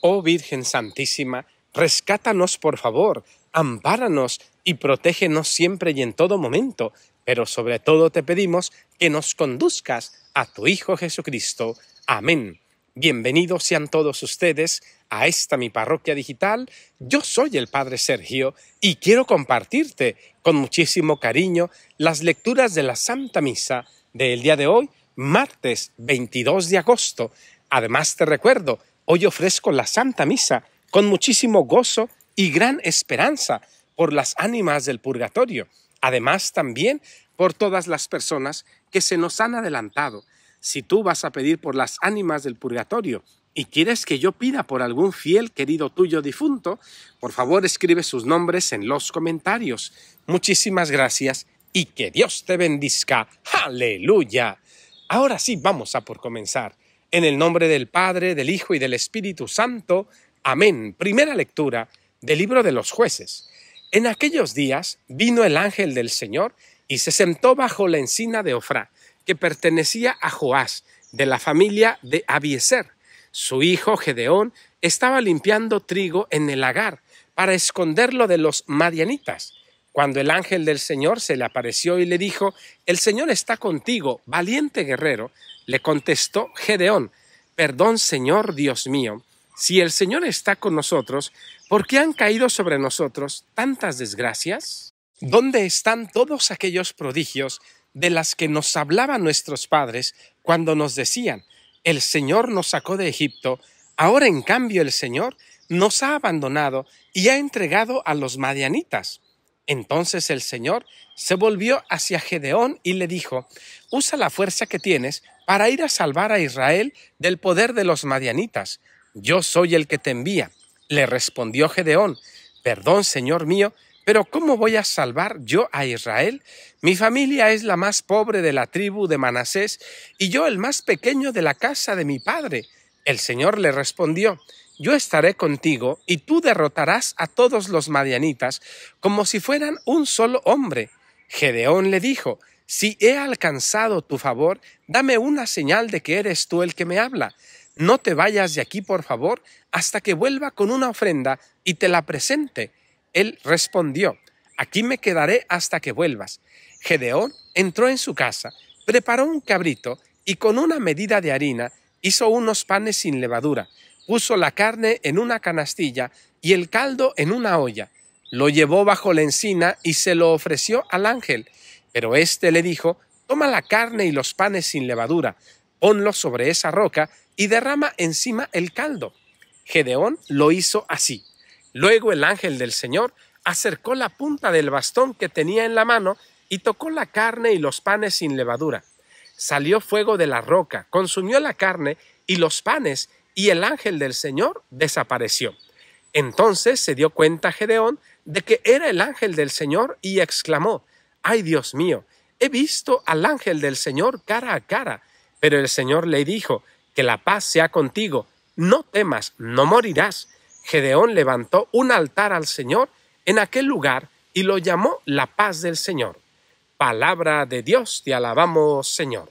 Oh Virgen Santísima, rescátanos por favor, ampáranos y protégenos siempre y en todo momento, pero sobre todo te pedimos que nos conduzcas a tu Hijo Jesucristo. Amén. Bienvenidos sean todos ustedes a esta mi parroquia digital. Yo soy el Padre Sergio y quiero compartirte con muchísimo cariño las lecturas de la Santa Misa del día de hoy, martes 22 de agosto. Además te recuerdo Hoy ofrezco la Santa Misa con muchísimo gozo y gran esperanza por las ánimas del purgatorio, además también por todas las personas que se nos han adelantado. Si tú vas a pedir por las ánimas del purgatorio y quieres que yo pida por algún fiel querido tuyo difunto, por favor escribe sus nombres en los comentarios. Muchísimas gracias y que Dios te bendizca. Aleluya. Ahora sí, vamos a por comenzar. En el nombre del Padre, del Hijo y del Espíritu Santo. Amén. Primera lectura del libro de los jueces. En aquellos días vino el ángel del Señor y se sentó bajo la encina de Ofra, que pertenecía a Joás, de la familia de Abieser. Su hijo Gedeón estaba limpiando trigo en el lagar para esconderlo de los madianitas. Cuando el ángel del Señor se le apareció y le dijo, El Señor está contigo, valiente guerrero, le contestó Gedeón, perdón Señor Dios mío, si el Señor está con nosotros, ¿por qué han caído sobre nosotros tantas desgracias? ¿Dónde están todos aquellos prodigios de las que nos hablaban nuestros padres cuando nos decían, el Señor nos sacó de Egipto, ahora en cambio el Señor nos ha abandonado y ha entregado a los madianitas? Entonces el Señor se volvió hacia Gedeón y le dijo, usa la fuerza que tienes para ir a salvar a Israel del poder de los madianitas. Yo soy el que te envía. Le respondió Gedeón, perdón Señor mío, pero ¿cómo voy a salvar yo a Israel? Mi familia es la más pobre de la tribu de Manasés y yo el más pequeño de la casa de mi padre. El Señor le respondió, yo estaré contigo y tú derrotarás a todos los madianitas como si fueran un solo hombre. Gedeón le dijo, si he alcanzado tu favor, dame una señal de que eres tú el que me habla. No te vayas de aquí, por favor, hasta que vuelva con una ofrenda y te la presente. Él respondió, aquí me quedaré hasta que vuelvas. Gedeón entró en su casa, preparó un cabrito y con una medida de harina hizo unos panes sin levadura puso la carne en una canastilla y el caldo en una olla, lo llevó bajo la encina y se lo ofreció al ángel. Pero éste le dijo, toma la carne y los panes sin levadura, ponlo sobre esa roca y derrama encima el caldo. Gedeón lo hizo así. Luego el ángel del Señor acercó la punta del bastón que tenía en la mano y tocó la carne y los panes sin levadura. Salió fuego de la roca, consumió la carne y los panes y el ángel del Señor desapareció. Entonces se dio cuenta Gedeón de que era el ángel del Señor y exclamó, ay Dios mío, he visto al ángel del Señor cara a cara. Pero el Señor le dijo, que la paz sea contigo, no temas, no morirás. Gedeón levantó un altar al Señor en aquel lugar y lo llamó la paz del Señor. Palabra de Dios, te alabamos Señor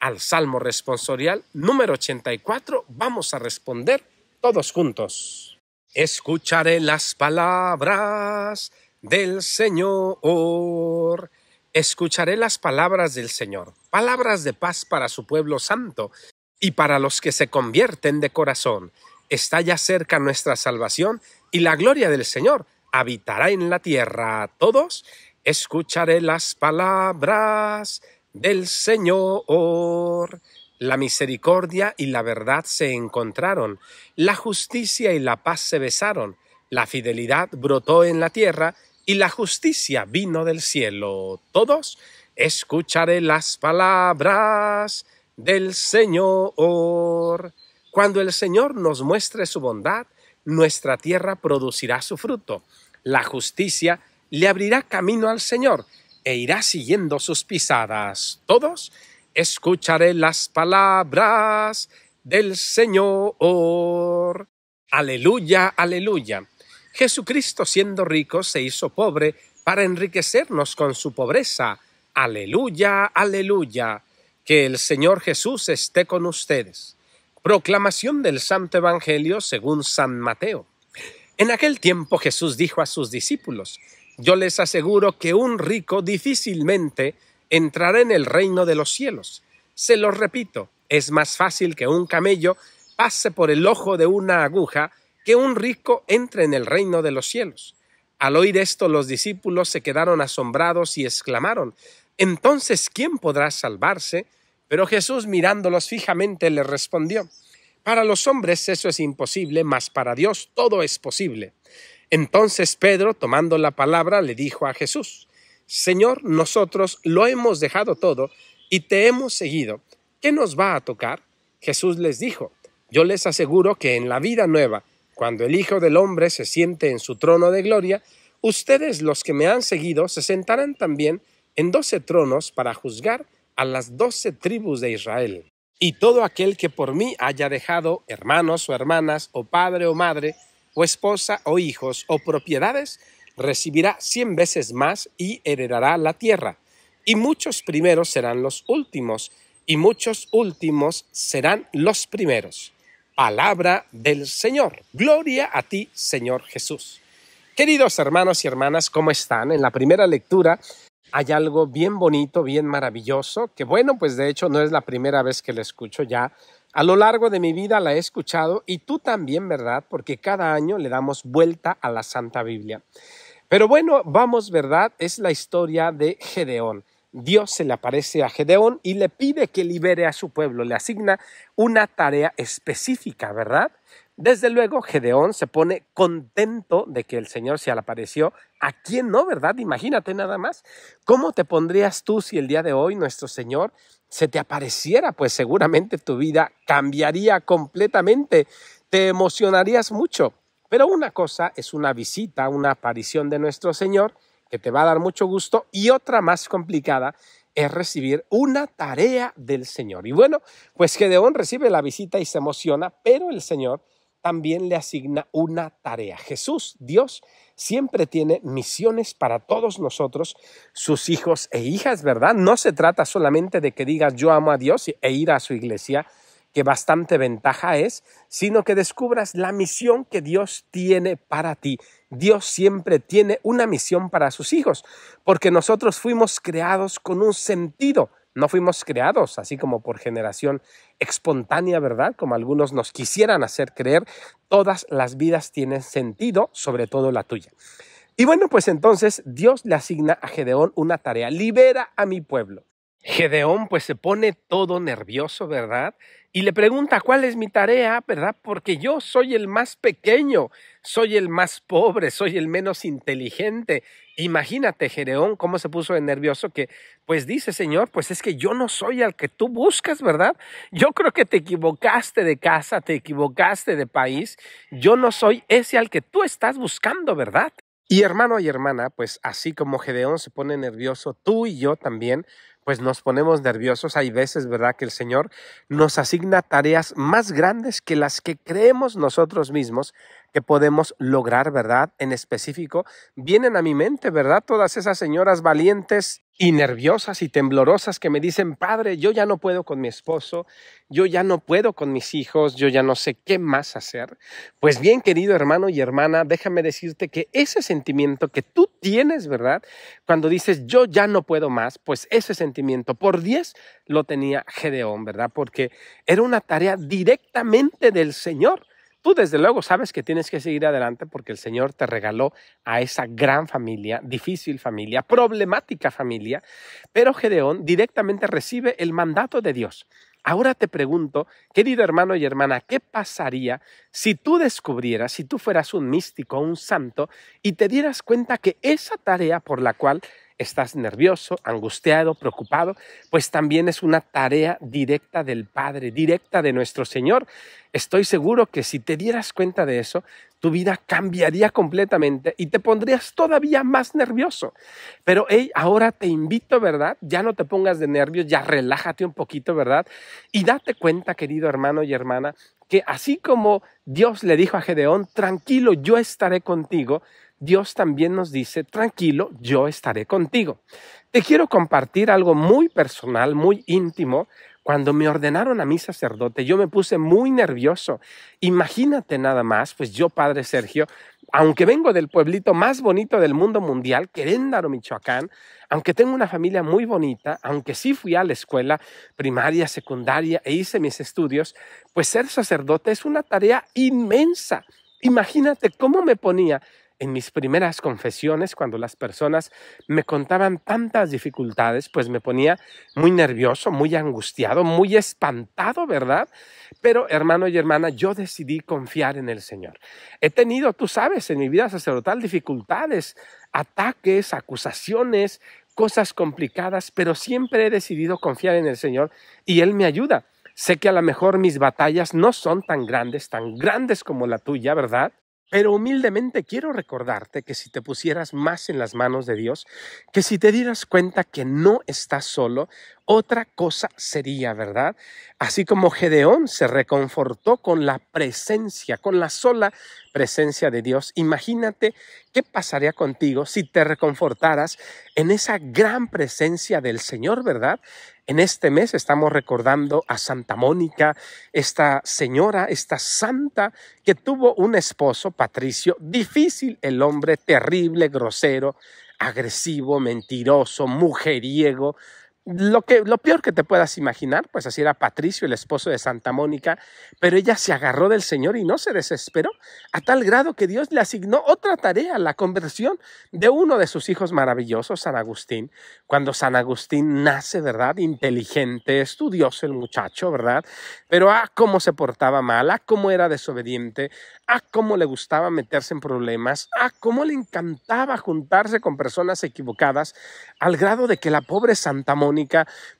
al Salmo responsorial número 84 vamos a responder todos juntos. Escucharé las palabras del Señor. Escucharé las palabras del Señor, palabras de paz para su pueblo santo y para los que se convierten de corazón. Está ya cerca nuestra salvación y la gloria del Señor habitará en la tierra. Todos escucharé las palabras del Señor. La misericordia y la verdad se encontraron, la justicia y la paz se besaron, la fidelidad brotó en la tierra y la justicia vino del cielo. Todos escucharé las palabras del Señor. Cuando el Señor nos muestre su bondad, nuestra tierra producirá su fruto. La justicia le abrirá camino al Señor e irá siguiendo sus pisadas. Todos escucharé las palabras del Señor. Aleluya, aleluya. Jesucristo siendo rico se hizo pobre para enriquecernos con su pobreza. Aleluya, aleluya. Que el Señor Jesús esté con ustedes. Proclamación del Santo Evangelio según San Mateo. En aquel tiempo Jesús dijo a sus discípulos, yo les aseguro que un rico difícilmente entrará en el reino de los cielos. Se lo repito, es más fácil que un camello pase por el ojo de una aguja que un rico entre en el reino de los cielos. Al oír esto los discípulos se quedaron asombrados y exclamaron, Entonces, ¿quién podrá salvarse? Pero Jesús mirándolos fijamente les respondió, Para los hombres eso es imposible, mas para Dios todo es posible. Entonces Pedro, tomando la palabra, le dijo a Jesús, Señor, nosotros lo hemos dejado todo y te hemos seguido. ¿Qué nos va a tocar? Jesús les dijo, yo les aseguro que en la vida nueva, cuando el Hijo del Hombre se siente en su trono de gloria, ustedes los que me han seguido se sentarán también en doce tronos para juzgar a las doce tribus de Israel. Y todo aquel que por mí haya dejado hermanos o hermanas, o padre o madre, o esposa o hijos o propiedades, recibirá cien veces más y heredará la tierra. Y muchos primeros serán los últimos, y muchos últimos serán los primeros. Palabra del Señor. Gloria a ti, Señor Jesús. Queridos hermanos y hermanas, ¿cómo están? En la primera lectura hay algo bien bonito, bien maravilloso, que bueno, pues de hecho no es la primera vez que lo escucho ya a lo largo de mi vida la he escuchado y tú también, ¿verdad? Porque cada año le damos vuelta a la Santa Biblia. Pero bueno, vamos, ¿verdad? Es la historia de Gedeón. Dios se le aparece a Gedeón y le pide que libere a su pueblo, le asigna una tarea específica, ¿verdad? Desde luego, Gedeón se pone contento de que el Señor se le apareció. ¿A quién no, verdad? Imagínate nada más. ¿Cómo te pondrías tú si el día de hoy nuestro Señor se te apareciera? Pues seguramente tu vida cambiaría completamente. Te emocionarías mucho. Pero una cosa es una visita, una aparición de nuestro Señor, que te va a dar mucho gusto, y otra más complicada es recibir una tarea del Señor. Y bueno, pues Gedeón recibe la visita y se emociona, pero el Señor también le asigna una tarea. Jesús, Dios, siempre tiene misiones para todos nosotros, sus hijos e hijas, ¿verdad? No se trata solamente de que digas yo amo a Dios e ir a su iglesia, que bastante ventaja es, sino que descubras la misión que Dios tiene para ti. Dios siempre tiene una misión para sus hijos, porque nosotros fuimos creados con un sentido no fuimos creados así como por generación espontánea, ¿verdad? Como algunos nos quisieran hacer creer. Todas las vidas tienen sentido, sobre todo la tuya. Y bueno, pues entonces Dios le asigna a Gedeón una tarea. Libera a mi pueblo. Gedeón pues se pone todo nervioso, ¿verdad? Y le pregunta, ¿cuál es mi tarea, verdad? Porque yo soy el más pequeño, soy el más pobre, soy el menos inteligente. Imagínate, Gedeón, cómo se puso de nervioso que, pues dice, Señor, pues es que yo no soy al que tú buscas, ¿verdad? Yo creo que te equivocaste de casa, te equivocaste de país. Yo no soy ese al que tú estás buscando, ¿verdad? Y hermano y hermana, pues así como Gedeón se pone nervioso, tú y yo también pues nos ponemos nerviosos. Hay veces, ¿verdad?, que el Señor nos asigna tareas más grandes que las que creemos nosotros mismos podemos lograr, ¿verdad? En específico, vienen a mi mente, ¿verdad? Todas esas señoras valientes y nerviosas y temblorosas que me dicen, padre, yo ya no puedo con mi esposo, yo ya no puedo con mis hijos, yo ya no sé qué más hacer. Pues bien, querido hermano y hermana, déjame decirte que ese sentimiento que tú tienes, ¿verdad? Cuando dices, yo ya no puedo más, pues ese sentimiento por 10 lo tenía Gedeón, ¿verdad? Porque era una tarea directamente del Señor Tú desde luego sabes que tienes que seguir adelante porque el Señor te regaló a esa gran familia, difícil familia, problemática familia, pero Gedeón directamente recibe el mandato de Dios. Ahora te pregunto, querido hermano y hermana, ¿qué pasaría si tú descubrieras, si tú fueras un místico, un santo, y te dieras cuenta que esa tarea por la cual estás nervioso, angustiado, preocupado, pues también es una tarea directa del Padre, directa de nuestro Señor. Estoy seguro que si te dieras cuenta de eso, tu vida cambiaría completamente y te pondrías todavía más nervioso. Pero hey, ahora te invito, ¿verdad? Ya no te pongas de nervios, ya relájate un poquito, ¿verdad? Y date cuenta, querido hermano y hermana, que así como Dios le dijo a Gedeón, tranquilo, yo estaré contigo, Dios también nos dice, tranquilo, yo estaré contigo. Te quiero compartir algo muy personal, muy íntimo. Cuando me ordenaron a mi sacerdote, yo me puse muy nervioso. Imagínate nada más, pues yo, Padre Sergio, aunque vengo del pueblito más bonito del mundo mundial, Queréndaro, Michoacán, aunque tengo una familia muy bonita, aunque sí fui a la escuela primaria, secundaria e hice mis estudios, pues ser sacerdote es una tarea inmensa. Imagínate cómo me ponía en mis primeras confesiones, cuando las personas me contaban tantas dificultades, pues me ponía muy nervioso, muy angustiado, muy espantado, ¿verdad? Pero hermano y hermana, yo decidí confiar en el Señor. He tenido, tú sabes, en mi vida sacerdotal dificultades, ataques, acusaciones, cosas complicadas, pero siempre he decidido confiar en el Señor y Él me ayuda. Sé que a lo mejor mis batallas no son tan grandes, tan grandes como la tuya, ¿verdad? Pero humildemente quiero recordarte que si te pusieras más en las manos de Dios, que si te dieras cuenta que no estás solo, otra cosa sería, ¿verdad? Así como Gedeón se reconfortó con la presencia, con la sola presencia de Dios, imagínate qué pasaría contigo si te reconfortaras en esa gran presencia del Señor, ¿verdad? En este mes estamos recordando a Santa Mónica, esta señora, esta santa que tuvo un esposo, Patricio, difícil el hombre, terrible, grosero, agresivo, mentiroso, mujeriego, lo, que, lo peor que te puedas imaginar, pues así era Patricio, el esposo de Santa Mónica, pero ella se agarró del Señor y no se desesperó, a tal grado que Dios le asignó otra tarea, la conversión de uno de sus hijos maravillosos, San Agustín. Cuando San Agustín nace, ¿verdad? Inteligente, estudioso el muchacho, ¿verdad? Pero a ah, cómo se portaba mal, a ah, cómo era desobediente, a ah, cómo le gustaba meterse en problemas, a cómo le encantaba juntarse con personas equivocadas, al grado de que la pobre Santa Mónica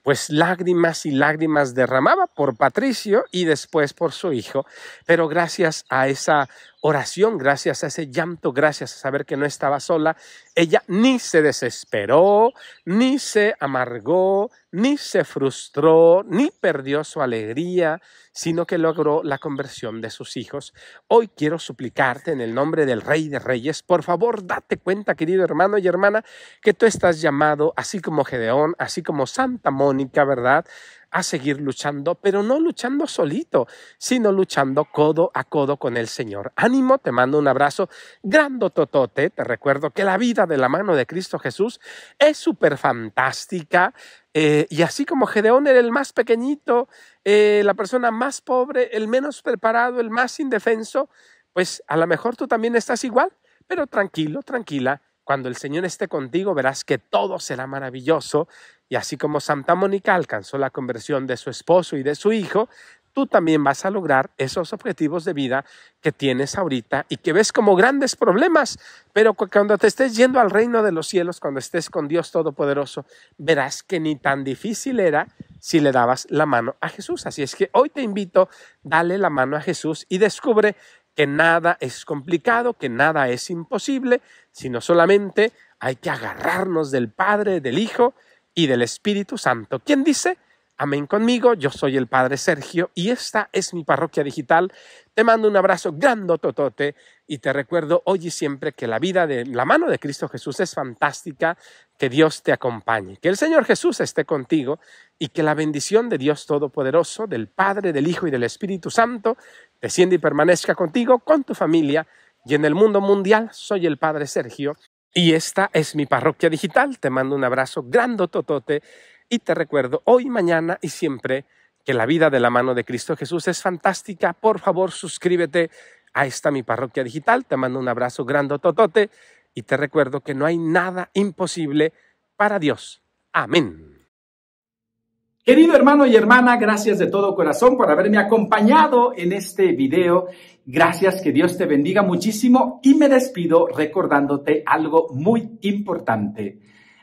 pues lágrimas y lágrimas derramaba por Patricio y después por su hijo, pero gracias a esa oración, gracias a ese llanto, gracias a saber que no estaba sola, ella ni se desesperó, ni se amargó, ni se frustró, ni perdió su alegría, sino que logró la conversión de sus hijos. Hoy quiero suplicarte en el nombre del Rey de Reyes, por favor, date cuenta, querido hermano y hermana, que tú estás llamado, así como Gedeón, así como Santa Mónica, ¿verdad? a seguir luchando, pero no luchando solito, sino luchando codo a codo con el Señor. Ánimo, te mando un abrazo Totote, Te recuerdo que la vida de la mano de Cristo Jesús es súper fantástica. Eh, y así como Gedeón era el más pequeñito, eh, la persona más pobre, el menos preparado, el más indefenso, pues a lo mejor tú también estás igual, pero tranquilo, tranquila cuando el Señor esté contigo, verás que todo será maravilloso. Y así como Santa Mónica alcanzó la conversión de su esposo y de su hijo, tú también vas a lograr esos objetivos de vida que tienes ahorita y que ves como grandes problemas, pero cuando te estés yendo al reino de los cielos, cuando estés con Dios Todopoderoso, verás que ni tan difícil era si le dabas la mano a Jesús. Así es que hoy te invito, dale la mano a Jesús y descubre que nada es complicado, que nada es imposible, sino solamente hay que agarrarnos del Padre, del Hijo y del Espíritu Santo. ¿Quién dice? Amén conmigo, yo soy el Padre Sergio y esta es mi parroquia digital. Te mando un abrazo totote y te recuerdo hoy y siempre que la vida de la mano de Cristo Jesús es fantástica, que Dios te acompañe, que el Señor Jesús esté contigo y que la bendición de Dios Todopoderoso, del Padre, del Hijo y del Espíritu Santo, descienda y permanezca contigo, con tu familia y en el mundo mundial. Soy el Padre Sergio y esta es mi parroquia digital. Te mando un abrazo totote. Y te recuerdo hoy, mañana y siempre que la vida de la mano de Cristo Jesús es fantástica. Por favor, suscríbete a esta mi parroquia digital. Te mando un abrazo grande totote y te recuerdo que no hay nada imposible para Dios. Amén. Querido hermano y hermana, gracias de todo corazón por haberme acompañado en este video. Gracias, que Dios te bendiga muchísimo y me despido recordándote algo muy importante.